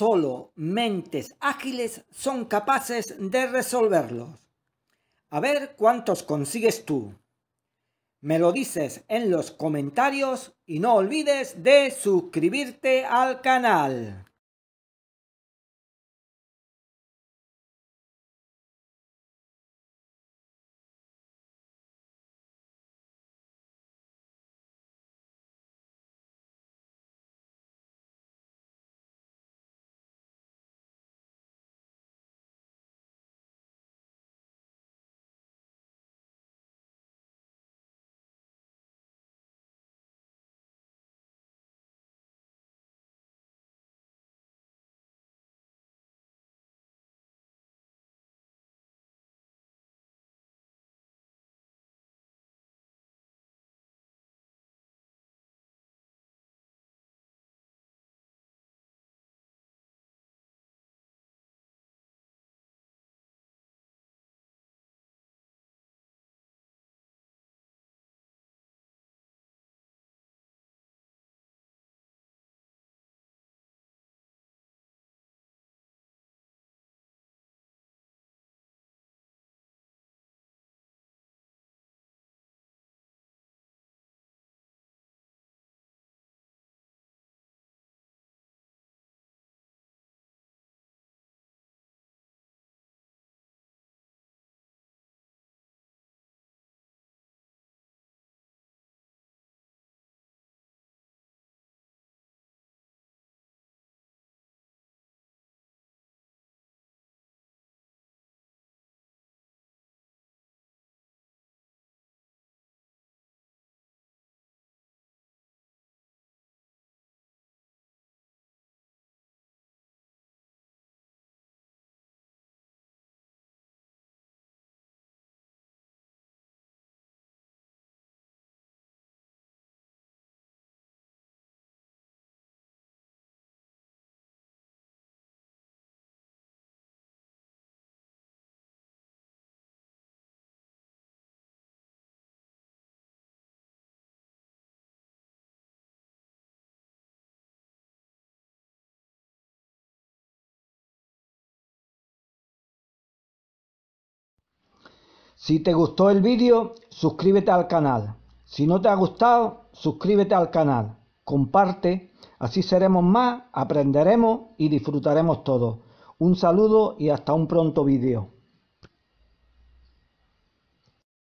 Solo mentes ágiles son capaces de resolverlos. A ver cuántos consigues tú. Me lo dices en los comentarios y no olvides de suscribirte al canal. Si te gustó el vídeo, suscríbete al canal. Si no te ha gustado, suscríbete al canal. Comparte, así seremos más, aprenderemos y disfrutaremos todos. Un saludo y hasta un pronto vídeo.